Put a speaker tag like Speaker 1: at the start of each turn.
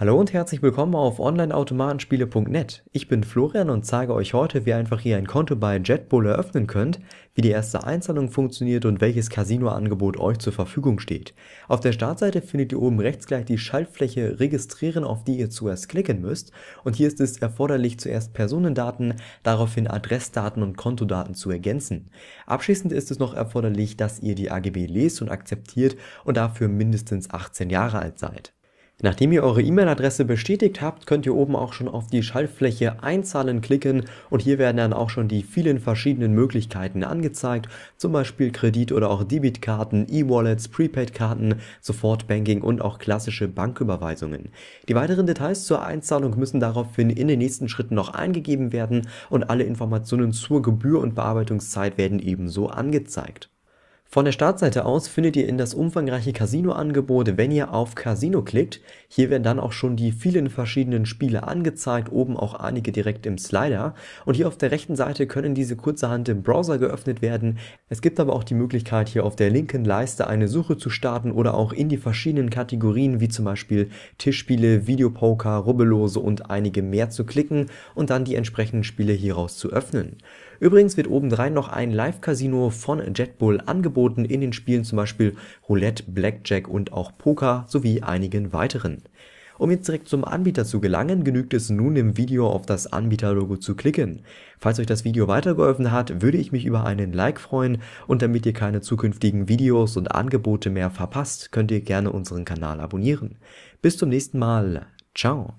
Speaker 1: Hallo und herzlich willkommen auf onlineautomatenspiele.net. Ich bin Florian und zeige euch heute, wie einfach ihr ein Konto bei JetBull eröffnen könnt, wie die erste Einzahlung funktioniert und welches Casino-Angebot euch zur Verfügung steht. Auf der Startseite findet ihr oben rechts gleich die Schaltfläche Registrieren, auf die ihr zuerst klicken müsst. Und hier ist es erforderlich, zuerst Personendaten, daraufhin Adressdaten und Kontodaten zu ergänzen. Abschließend ist es noch erforderlich, dass ihr die AGB lest und akzeptiert und dafür mindestens 18 Jahre alt seid. Nachdem ihr eure E-Mail-Adresse bestätigt habt, könnt ihr oben auch schon auf die Schaltfläche Einzahlen klicken und hier werden dann auch schon die vielen verschiedenen Möglichkeiten angezeigt, zum Beispiel Kredit- oder auch Debitkarten, E-Wallets, Prepaid-Karten, Sofortbanking und auch klassische Banküberweisungen. Die weiteren Details zur Einzahlung müssen daraufhin in den nächsten Schritten noch eingegeben werden und alle Informationen zur Gebühr und Bearbeitungszeit werden ebenso angezeigt. Von der Startseite aus findet ihr in das umfangreiche Casino-Angebot, wenn ihr auf Casino klickt. Hier werden dann auch schon die vielen verschiedenen Spiele angezeigt, oben auch einige direkt im Slider. Und hier auf der rechten Seite können diese kurzerhand im Browser geöffnet werden. Es gibt aber auch die Möglichkeit, hier auf der linken Leiste eine Suche zu starten oder auch in die verschiedenen Kategorien, wie zum Beispiel Tischspiele, Videopoker, Rubbellose und einige mehr zu klicken und dann die entsprechenden Spiele hieraus zu öffnen. Übrigens wird obendrein noch ein Live-Casino von Jetbull angeboten angeboten in den Spielen zum Beispiel Roulette, Blackjack und auch Poker sowie einigen weiteren. Um jetzt direkt zum Anbieter zu gelangen, genügt es nun im Video auf das Anbieterlogo zu klicken. Falls euch das Video weitergeholfen hat, würde ich mich über einen Like freuen und damit ihr keine zukünftigen Videos und Angebote mehr verpasst, könnt ihr gerne unseren Kanal abonnieren. Bis zum nächsten Mal. Ciao.